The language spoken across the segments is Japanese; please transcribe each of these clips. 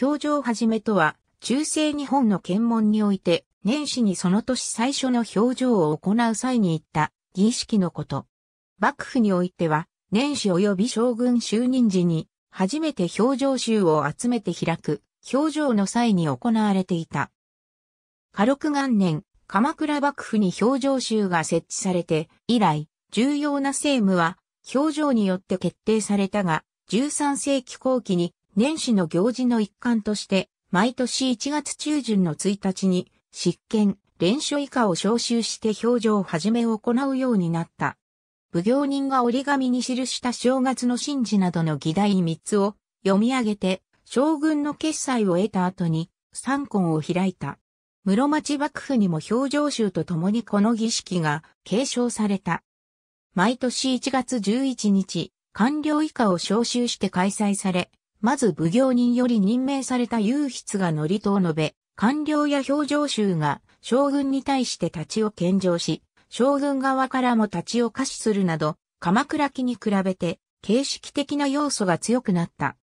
表情はじめとは、中世日本の検問において、年始にその年最初の表情を行う際に言った儀式のこと。幕府においては、年始及び将軍就任時に、初めて表情集を集めて開く、表情の際に行われていた。火禄元年、鎌倉幕府に表情集が設置されて、以来、重要な政務は、表情によって決定されたが、13世紀後期に年始の行事の一環として、毎年1月中旬の1日に、執権、連署以下を召集して表情を始め行うようになった。奉行人が折り紙に記した正月の神事などの議題3つを読み上げて、将軍の決裁を得た後に、三婚を開いた。室町幕府にも表情集とともにこの儀式が継承された。毎年1月11日、官僚以下を召集して開催され、まず奉行人より任命された優筆が乗りと述べ、官僚や表情衆が将軍に対して立ちを献上し、将軍側からも立ちを可視するなど、鎌倉期に比べて形式的な要素が強くなった。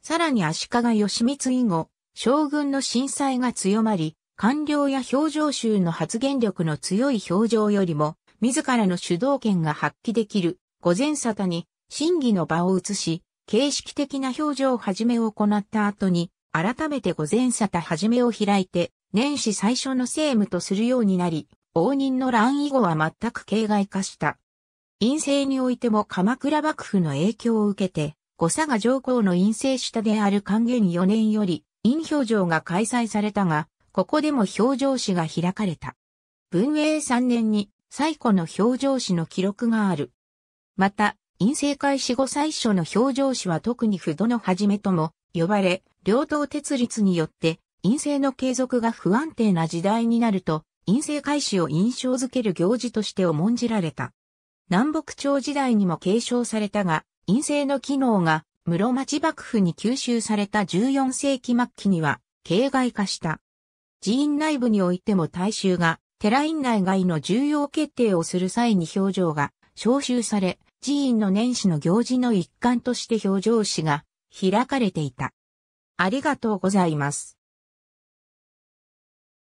さらに足利義満以後、将軍の震災が強まり、官僚や表情集の発言力の強い表情よりも、自らの主導権が発揮できる、御前沙汰に、審議の場を移し、形式的な表情を始めを行った後に、改めて御前沙汰始めを開いて、年始最初の政務とするようになり、応仁の乱以後は全く形骸化した。陰性においても鎌倉幕府の影響を受けて、五佐賀上皇の陰性下である還元4年より、陰表情が開催されたが、ここでも表情誌が開かれた。文永3年に最古の表情誌の記録がある。また、陰性開始後最初の表情紙は特に不動の始めとも呼ばれ、両党鉄律によって陰性の継続が不安定な時代になると、陰性開始を印象づける行事として重んじられた。南北朝時代にも継承されたが、陰性の機能が室町幕府に吸収された14世紀末期には、形骸化した。寺院内部においても大衆が、寺院内外の重要決定をする際に表情が、召集され、寺院の年始の行事の一環として表情紙が開かれていた。ありがとうございます。